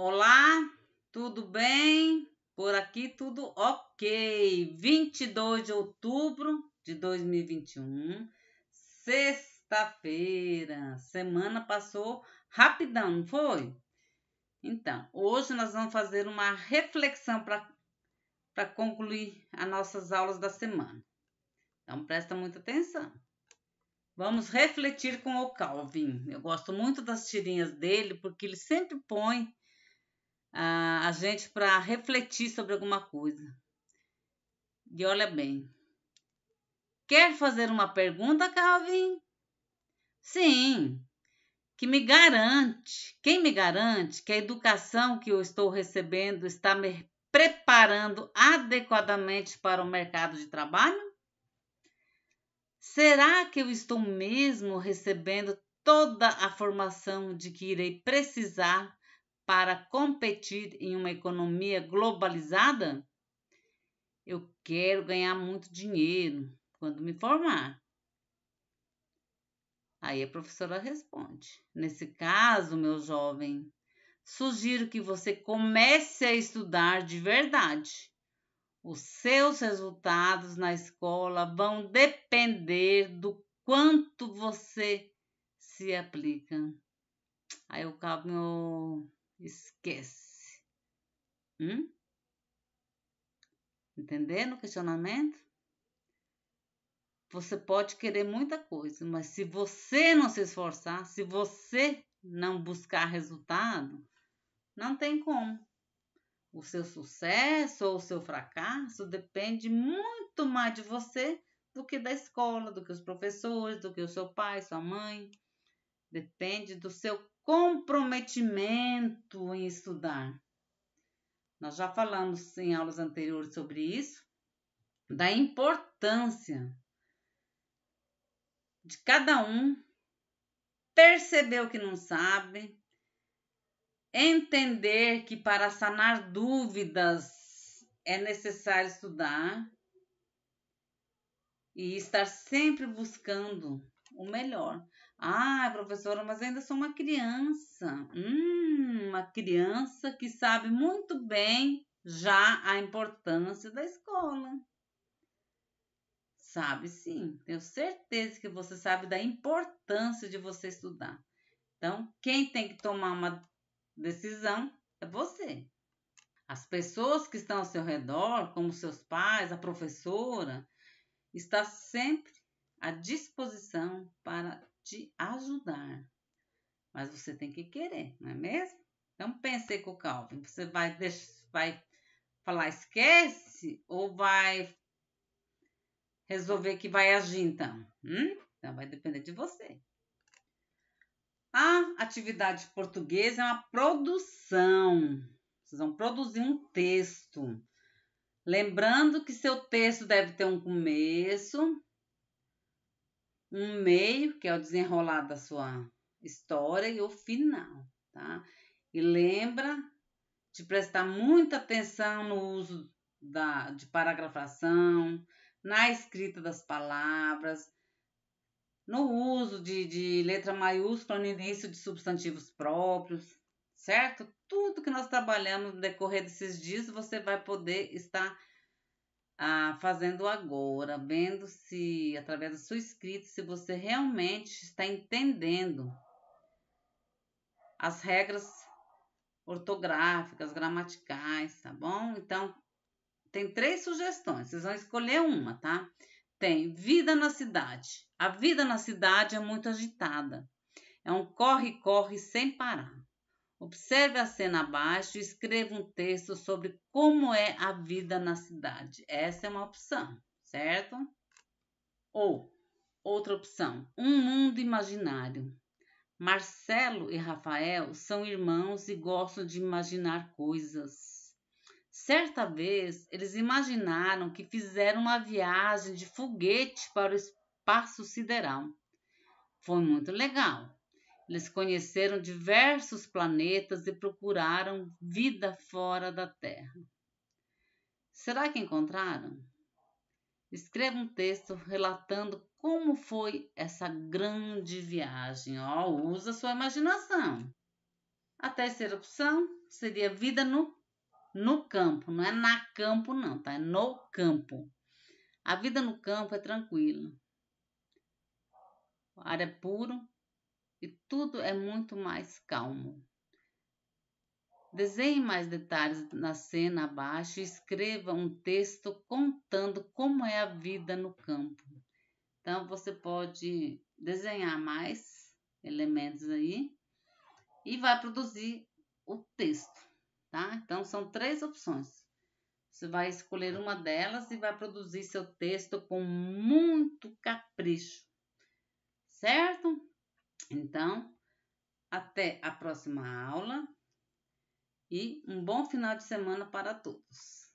Olá, tudo bem? Por aqui tudo ok. 22 de outubro de 2021, sexta-feira. Semana passou rapidão, não foi? Então, hoje nós vamos fazer uma reflexão para concluir as nossas aulas da semana. Então, presta muita atenção. Vamos refletir com o Calvin. Eu gosto muito das tirinhas dele porque ele sempre põe a, a gente para refletir sobre alguma coisa. E olha bem. Quer fazer uma pergunta, Calvin? Sim. Que me garante, quem me garante que a educação que eu estou recebendo está me preparando adequadamente para o mercado de trabalho? Será que eu estou mesmo recebendo toda a formação de que irei precisar para competir em uma economia globalizada? Eu quero ganhar muito dinheiro quando me formar. Aí a professora responde: Nesse caso, meu jovem, sugiro que você comece a estudar de verdade. Os seus resultados na escola vão depender do quanto você se aplica. Aí o Cabo esquece. Hum? Entendendo o questionamento? Você pode querer muita coisa, mas se você não se esforçar, se você não buscar resultado, não tem como. O seu sucesso ou o seu fracasso depende muito mais de você do que da escola, do que os professores, do que o seu pai, sua mãe. Depende do seu comprometimento em estudar. Nós já falamos em aulas anteriores sobre isso, da importância de cada um perceber o que não sabe, entender que para sanar dúvidas é necessário estudar e estar sempre buscando o melhor. Ah, professora, mas ainda sou uma criança. Hum, uma criança que sabe muito bem já a importância da escola. Sabe sim, tenho certeza que você sabe da importância de você estudar. Então, quem tem que tomar uma decisão é você. As pessoas que estão ao seu redor, como seus pais, a professora, está sempre à disposição para te ajudar. Mas você tem que querer, não é mesmo? Então pense com o Calvin. Você vai, vai falar esquece ou vai resolver que vai agir então? Hum? Então vai depender de você. A atividade portuguesa é uma produção. Vocês vão produzir um texto. Lembrando que seu texto deve ter um começo, um meio, que é o desenrolar da sua história, e o final, tá? E lembra de prestar muita atenção no uso da, de paragrafação, na escrita das palavras, no uso de, de letra maiúscula no início de substantivos próprios, certo? Tudo que nós trabalhamos no decorrer desses dias, você vai poder estar ah, fazendo agora, vendo se através da sua escrita se você realmente está entendendo as regras ortográficas, gramaticais, tá bom? Então, tem três sugestões, vocês vão escolher uma, tá? Tem vida na cidade. A vida na cidade é muito agitada. É um corre-corre sem parar. Observe a cena abaixo e escreva um texto sobre como é a vida na cidade. Essa é uma opção, certo? Ou outra opção, um mundo imaginário. Marcelo e Rafael são irmãos e gostam de imaginar coisas. Certa vez, eles imaginaram que fizeram uma viagem de foguete para o espaço sideral. Foi muito legal. Eles conheceram diversos planetas e procuraram vida fora da Terra. Será que encontraram? Escreva um texto relatando como foi essa grande viagem. Ó, oh, usa sua imaginação. A terceira opção seria vida no, no campo. Não é na campo, não, tá? É no campo. A vida no campo é tranquila. O ar é puro, e tudo é muito mais calmo. Desenhe mais detalhes na cena abaixo e escreva um texto contando como é a vida no campo. Então você pode desenhar mais elementos aí e vai produzir o texto, tá? Então são três opções. Você vai escolher uma delas e vai produzir seu texto com muito capricho, certo? Então, até a próxima aula e um bom final de semana para todos.